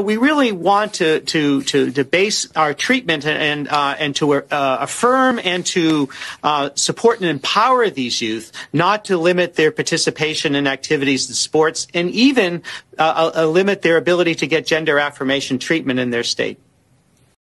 we really want to to to, to base our treatment and uh, and to uh, affirm and to uh, support and empower these youth, not to limit their participation in activities and sports, and even uh, uh, limit their ability to get gender affirmation treatment in their state.